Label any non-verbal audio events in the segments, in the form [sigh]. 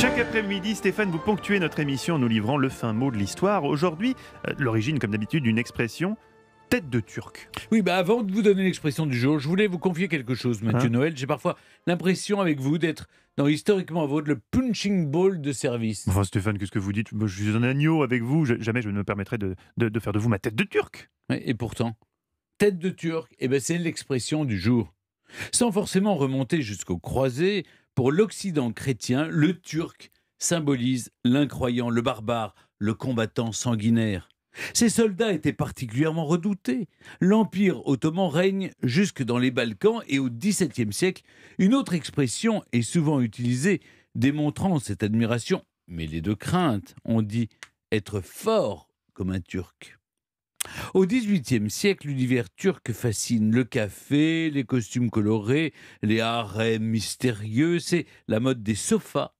Chaque après-midi, Stéphane, vous ponctuez notre émission en nous livrant le fin mot de l'histoire. Aujourd'hui, euh, l'origine, comme d'habitude, d'une expression tête de turc. Oui, bah avant de vous donner l'expression du jour, je voulais vous confier quelque chose, Mathieu hein Noël. J'ai parfois l'impression avec vous d'être dans Historiquement votre, le punching ball de service. Enfin, Stéphane, qu'est-ce que vous dites Je suis un agneau avec vous, jamais je ne me permettrai de, faire de vous ma tête de turc. Et pourtant, tête de turc, et eh ben, c'est l'expression du jour. Sans forcément remonter jusqu'aux croisé… Pour l'Occident chrétien, le turc symbolise l'incroyant, le barbare, le combattant sanguinaire. Ces soldats étaient particulièrement redoutés. L'Empire ottoman règne jusque dans les Balkans et au XVIIe siècle, une autre expression est souvent utilisée démontrant cette admiration, mais les deux craintes. On dit être fort comme un Turc. Au XVIIIe siècle, l'univers turc fascine le café, les costumes colorés, les harems mystérieux, c'est la mode des sofas.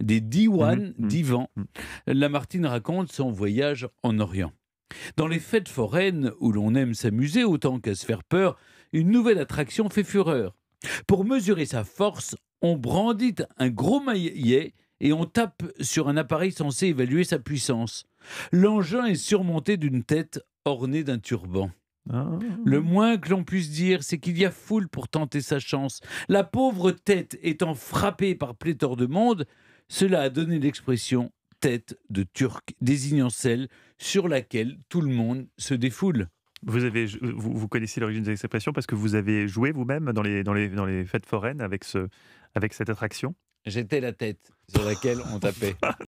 Des diwan, mhm, mhm, divans. Mhm. Lamartine raconte son voyage en Orient. Dans les fêtes foraines où l'on aime s'amuser autant qu'à se faire peur, une nouvelle attraction fait fureur. Pour mesurer sa force, on brandit un gros maillet et on tape sur un appareil censé évaluer sa puissance. L'engin est surmonté d'une tête ornée d'un turban. Ah. Le moins que l'on puisse dire, c'est qu'il y a foule pour tenter sa chance. La pauvre tête étant frappée par pléthore de monde, cela a donné l'expression tête de Turc, désignant celle sur laquelle tout le monde se défoule. Vous, avez, connaissez l'origine de cette expression parce que vous avez joué vous-même dans les, dans, les, dans les fêtes foraines avec, ce, avec cette attraction J'étais la tête sur laquelle on tapait. [laughs]